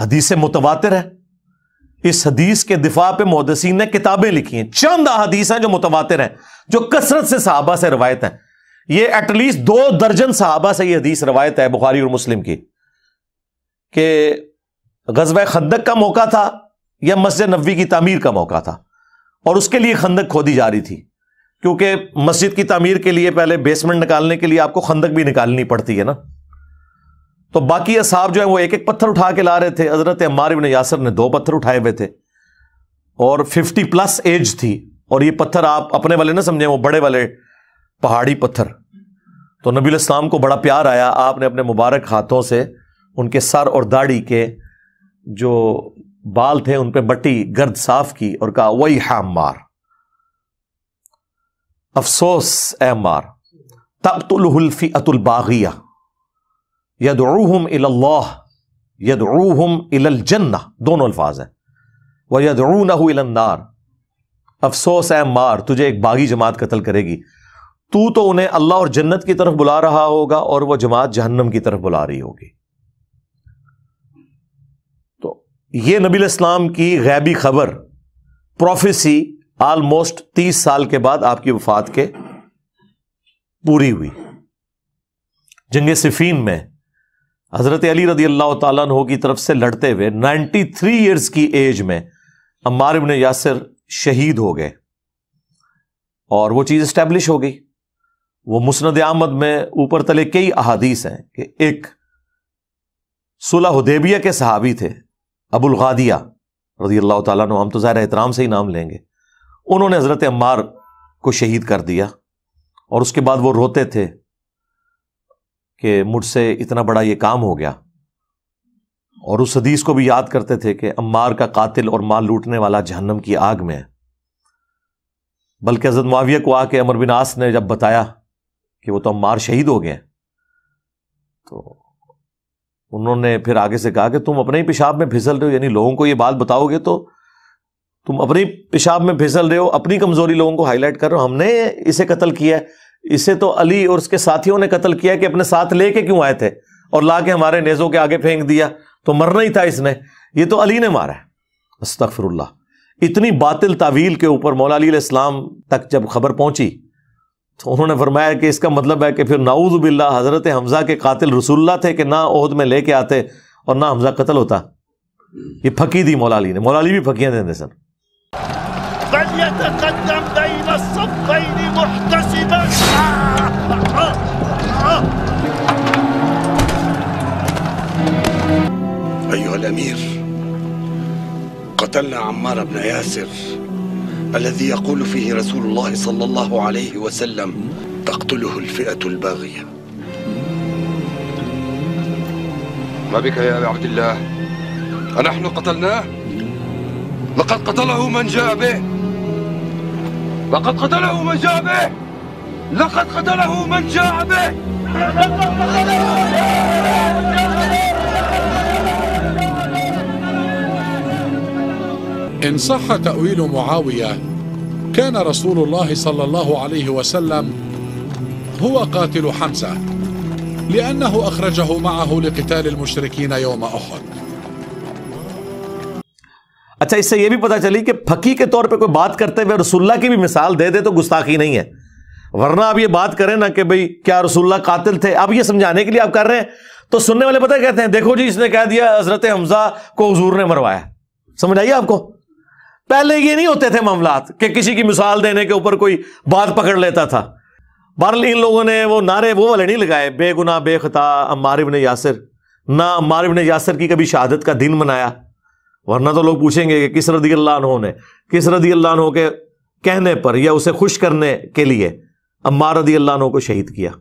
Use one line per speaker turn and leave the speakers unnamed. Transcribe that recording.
حدیث متواتر ہے اس حدیث کے دفاع پہ مودسین نے کتابیں لکھی ہیں چند حدیث ہیں جو متواتر ہیں جو کثرت سے صحابہ سے روایت ہیں یہ ایٹ لیسٹ دو درجن صحابہ سے یہ حدیث روایت ہے بخاری اور مسلم کی کہ غزب خندق کا موقع تھا یا مسجد نبوی کی تعمیر کا موقع تھا اور اس کے لیے خندق کھودی جا رہی تھی کیونکہ مسجد کی تعمیر کے لیے پہلے بیسمنٹ نکالنے کے لیے آپ کو خندق بھی نکالنی پڑتی ہے نا تو باقی اصحاب جو ہے وہ ایک ایک پتھر اٹھا کے لا رہے تھے حضرت یاسر نے دو پتھر اٹھائے ہوئے تھے اور ففٹی پلس ایج تھی اور یہ پتھر آپ اپنے والے نہ سمجھیں وہ بڑے والے پہاڑی پتھر تو نبی السلام کو بڑا پیار آیا آپ نے اپنے مبارک ہاتھوں سے ان کے سر اور داڑھی کے جو بال تھے ان پہ بٹی گرد صاف کی اور کہا وہی ہے مار افسوس اے مار تب تو لہلفی ات الباغیہ جن دونوں الفاظ ہیں وہ ید رو نہ افسوس ہے مار تجھے ایک باغی جماعت قتل کرے گی تو انہیں اللہ اور جنت کی طرف بلا رہا ہوگا اور وہ جماعت جہنم کی طرف بلا رہی ہوگی تو یہ نبی الاسلام کی غیبی خبر پروفیسی آلموسٹ تیس سال کے بعد آپ کی وفات کے پوری ہوئی جنگ صفین میں حضرت علی رضی اللہ تعالیٰ عنہ کی طرف سے لڑتے ہوئے نائنٹی تھری ایئرس کی ایج میں عمار ابن یاسر شہید ہو گئے اور وہ چیز اسٹیبلش ہو گئی وہ مسند احمد میں اوپر تلے کئی احادیث ہیں کہ ایک صلح دیبیا کے صحابی تھے ابو الغادیہ رضی اللہ تعالیٰ عنہ ہم تو ظاہر احترام سے ہی نام لیں گے انہوں نے حضرت عمار کو شہید کر دیا اور اس کے بعد وہ روتے تھے کہ مجھ سے اتنا بڑا یہ کام ہو گیا اور اس حدیث کو بھی یاد کرتے تھے کہ امار کا قاتل اور مال لوٹنے والا جہنم کی آگ میں بلکہ حضرت معاویہ کو آ کے امر بن آس نے جب بتایا کہ وہ تو امار شہید ہو گئے تو انہوں نے پھر آگے سے کہا کہ تم اپنے ہی پیشاب میں پھسل رہے ہو یعنی لوگوں کو یہ بات بتاؤ گے تو تم اپنی پیشاب میں پھسل رہے ہو اپنی کمزوری لوگوں کو ہائی لائٹ کر رہے ہو ہم نے اسے قتل کیا ہے اسے تو علی اور اس کے ساتھیوں نے قتل کیا کہ اپنے ساتھ لے کے کیوں آئے تھے اور لا کے ہمارے نیزوں کے آگے پھینک دیا تو مرنا ہی تھا اس نے یہ تو علی نے مارا ہے استغفر اللہ اتنی باطل تعویل کے اوپر مولا علی علیہ السلام تک جب خبر پہنچی تو انہوں نے فرمایا کہ اس کا مطلب ہے کہ پھر ناؤز باللہ حضرت حمزہ کے قاتل رسول اللہ تھے کہ نہ عہد میں لے کے آتے اور نہ حمزہ قتل ہوتا یہ پھکی دی مولا علی نے مولا علی بھی پھکیاں دیں سر قد قتلنا عمار بن ياسر الذي يقول فيه رسول الله صلى الله عليه وسلم تقتله الفئة الباغية ما بك يا أبي عبد الله أنحن قتلناه لقد قتله من جاء به لقد قتله من جاء به لقد قتله من جاء به لقد قتله من جاء به إن صح تأويل معاوية كان رسول الله صلى الله عليه وسلم هو قاتل حمزة لأنه أخرجه معه لقتال المشركين يوم أحد अच्छा इससे यह भी पता चली कि फकी के तौर पे कोई बात करते हुए रसुल्ला की भी मिसाल दे दे तो गुस्ताखी नहीं है वरना आप ये बात करें ना कि भाई क्या रसुल्ला कातिल थे अब ये समझाने के लिए आप कर रहे हैं तो सुनने वाले पता कहते हैं देखो जी इसने कह दिया हजरत हमजा को हजूर ने मरवाया समझ आइए आपको پہلے یہ نہیں ہوتے تھے معاملات کہ کسی کی مثال دینے کے اوپر کوئی بات پکڑ لیتا تھا ان لوگوں نے وہ نعرے وہ والے نہیں لگائے بے گنا بے خطا ابن یاسر نہ ابن یاسر کی کبھی شہادت کا دن منایا ورنہ تو لوگ پوچھیں گے کہ کس رضی اللہ عنہ نے کس رضی اللہ عنہ کے کہنے پر یا اسے خوش کرنے کے لیے رضی اللہ عنہ کو شہید کیا